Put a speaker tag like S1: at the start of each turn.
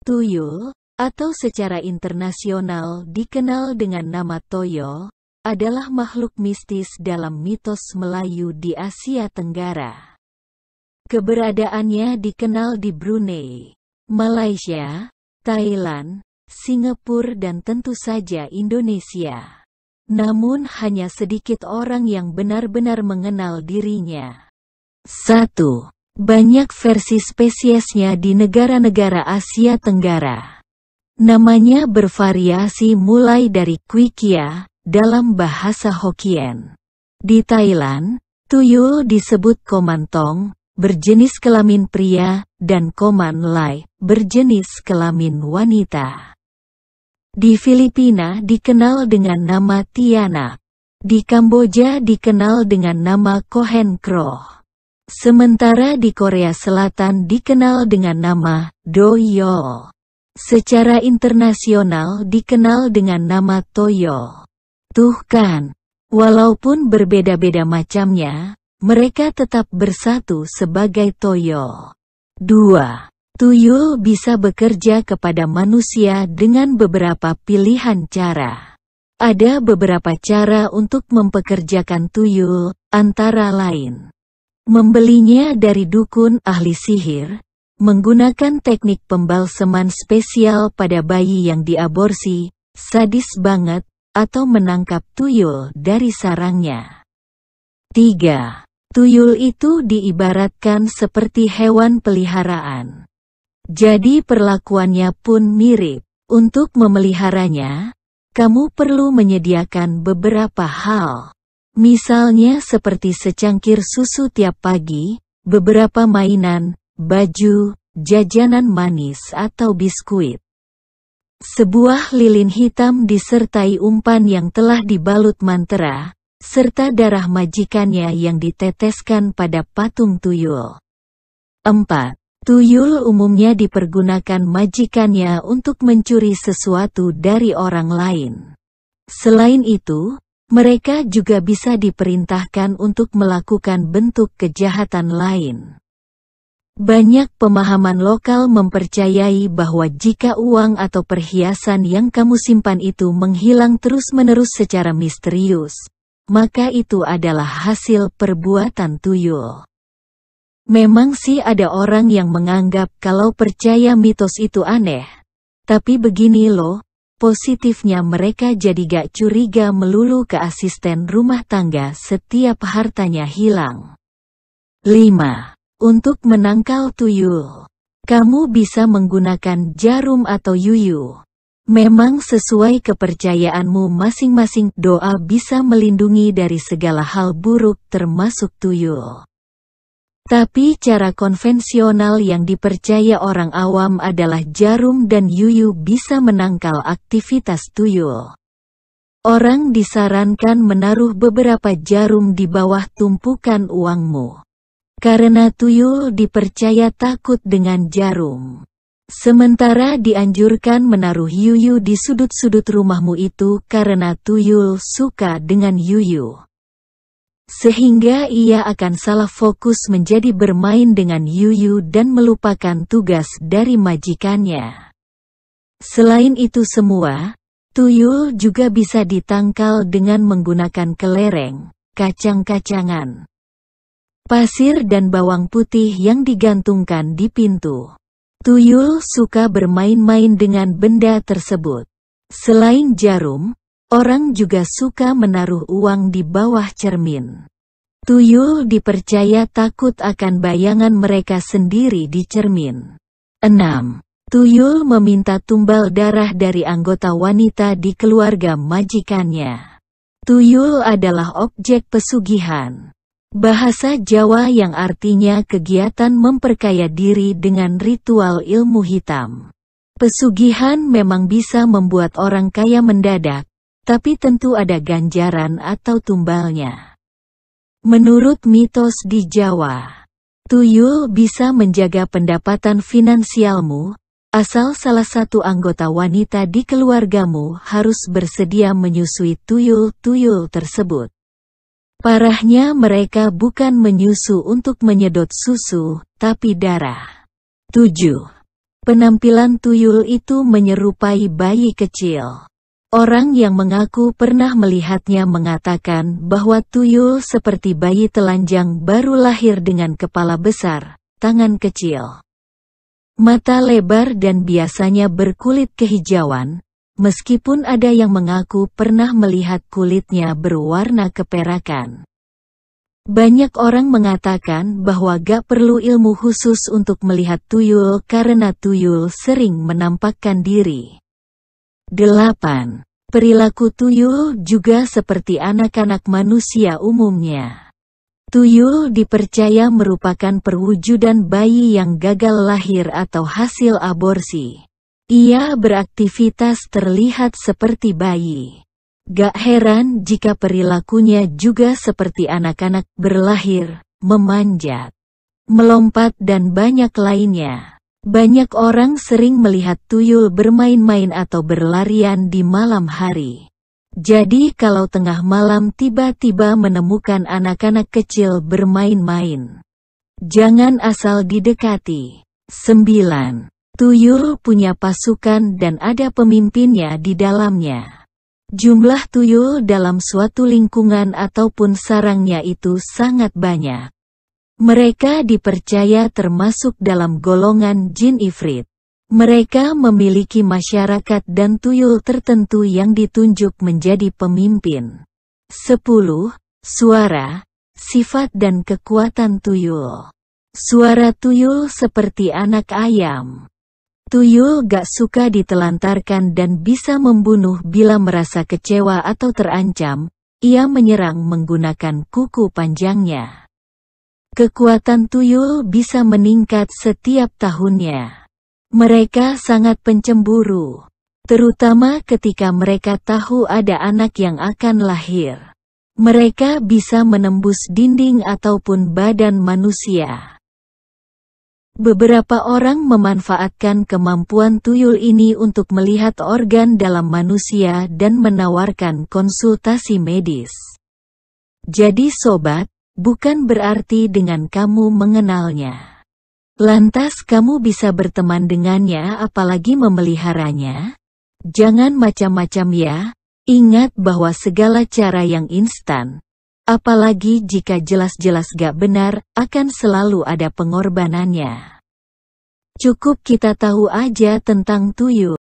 S1: Tuyul, atau secara internasional dikenal dengan nama Toyo, adalah makhluk mistis dalam mitos Melayu di Asia Tenggara. Keberadaannya dikenal di Brunei, Malaysia, Thailand, Singapura dan tentu saja Indonesia. Namun hanya sedikit orang yang benar-benar mengenal dirinya. 1. Banyak versi spesiesnya di negara-negara Asia Tenggara. Namanya bervariasi mulai dari Kwikia dalam bahasa Hokkien. Di Thailand, tuyul disebut komantong, berjenis kelamin pria, dan koman lai, berjenis kelamin wanita. Di Filipina dikenal dengan nama Tiana. Di Kamboja dikenal dengan nama Kohen Kroh. Sementara di Korea Selatan dikenal dengan nama Doyol. Secara internasional dikenal dengan nama Toyo. Tuh kan, walaupun berbeda-beda macamnya, mereka tetap bersatu sebagai Toyo. 2. Tuyul bisa bekerja kepada manusia dengan beberapa pilihan cara. Ada beberapa cara untuk mempekerjakan tuyul, antara lain. Membelinya dari dukun ahli sihir, menggunakan teknik pembalseman spesial pada bayi yang diaborsi, sadis banget, atau menangkap tuyul dari sarangnya. 3. Tuyul itu diibaratkan seperti hewan peliharaan. Jadi perlakuannya pun mirip. Untuk memeliharanya, kamu perlu menyediakan beberapa hal. Misalnya seperti secangkir susu tiap pagi, beberapa mainan, baju, jajanan manis atau biskuit. Sebuah lilin hitam disertai umpan yang telah dibalut mantra serta darah majikannya yang diteteskan pada patung tuyul. 4. Tuyul umumnya dipergunakan majikannya untuk mencuri sesuatu dari orang lain. Selain itu, mereka juga bisa diperintahkan untuk melakukan bentuk kejahatan lain. Banyak pemahaman lokal mempercayai bahwa jika uang atau perhiasan yang kamu simpan itu menghilang terus-menerus secara misterius, maka itu adalah hasil perbuatan tuyul. Memang sih ada orang yang menganggap kalau percaya mitos itu aneh. Tapi begini loh, Positifnya mereka jadi gak curiga melulu ke asisten rumah tangga setiap hartanya hilang. 5. Untuk menangkal tuyul. Kamu bisa menggunakan jarum atau yuyu. Memang sesuai kepercayaanmu masing-masing doa bisa melindungi dari segala hal buruk termasuk tuyul. Tapi cara konvensional yang dipercaya orang awam adalah jarum dan yuyu bisa menangkal aktivitas tuyul. Orang disarankan menaruh beberapa jarum di bawah tumpukan uangmu. Karena tuyul dipercaya takut dengan jarum. Sementara dianjurkan menaruh yuyu di sudut-sudut rumahmu itu karena tuyul suka dengan yuyu sehingga ia akan salah fokus menjadi bermain dengan Yuyu dan melupakan tugas dari majikannya. Selain itu semua, tuyul juga bisa ditangkal dengan menggunakan kelereng, kacang-kacangan, pasir dan bawang putih yang digantungkan di pintu. Tuyul suka bermain-main dengan benda tersebut. Selain jarum, Orang juga suka menaruh uang di bawah cermin. Tuyul dipercaya takut akan bayangan mereka sendiri di cermin. 6. Tuyul meminta tumbal darah dari anggota wanita di keluarga majikannya. Tuyul adalah objek pesugihan. Bahasa Jawa yang artinya kegiatan memperkaya diri dengan ritual ilmu hitam. Pesugihan memang bisa membuat orang kaya mendadak, tapi tentu ada ganjaran atau tumbalnya. Menurut mitos di Jawa, tuyul bisa menjaga pendapatan finansialmu, asal salah satu anggota wanita di keluargamu harus bersedia menyusui tuyul-tuyul tersebut. Parahnya mereka bukan menyusu untuk menyedot susu, tapi darah. 7. Penampilan tuyul itu menyerupai bayi kecil. Orang yang mengaku pernah melihatnya mengatakan bahwa tuyul seperti bayi telanjang baru lahir dengan kepala besar, tangan kecil, mata lebar dan biasanya berkulit kehijauan, meskipun ada yang mengaku pernah melihat kulitnya berwarna keperakan. Banyak orang mengatakan bahwa gak perlu ilmu khusus untuk melihat tuyul karena tuyul sering menampakkan diri. 8. Perilaku tuyul juga seperti anak-anak manusia umumnya. Tuyul dipercaya merupakan perwujudan bayi yang gagal lahir atau hasil aborsi. Ia beraktivitas terlihat seperti bayi. Gak heran jika perilakunya juga seperti anak-anak berlahir, memanjat, melompat dan banyak lainnya. Banyak orang sering melihat tuyul bermain-main atau berlarian di malam hari. Jadi kalau tengah malam tiba-tiba menemukan anak-anak kecil bermain-main, jangan asal didekati. 9. Tuyul punya pasukan dan ada pemimpinnya di dalamnya. Jumlah tuyul dalam suatu lingkungan ataupun sarangnya itu sangat banyak. Mereka dipercaya termasuk dalam golongan jin ifrit. Mereka memiliki masyarakat dan tuyul tertentu yang ditunjuk menjadi pemimpin. 10. Suara, sifat dan kekuatan tuyul. Suara tuyul seperti anak ayam. Tuyul gak suka ditelantarkan dan bisa membunuh bila merasa kecewa atau terancam, ia menyerang menggunakan kuku panjangnya. Kekuatan tuyul bisa meningkat setiap tahunnya. Mereka sangat pencemburu, terutama ketika mereka tahu ada anak yang akan lahir. Mereka bisa menembus dinding ataupun badan manusia. Beberapa orang memanfaatkan kemampuan tuyul ini untuk melihat organ dalam manusia dan menawarkan konsultasi medis. Jadi sobat, bukan berarti dengan kamu mengenalnya. Lantas kamu bisa berteman dengannya apalagi memeliharanya? Jangan macam-macam ya, ingat bahwa segala cara yang instan, apalagi jika jelas-jelas gak benar, akan selalu ada pengorbanannya. Cukup kita tahu aja tentang tuyul.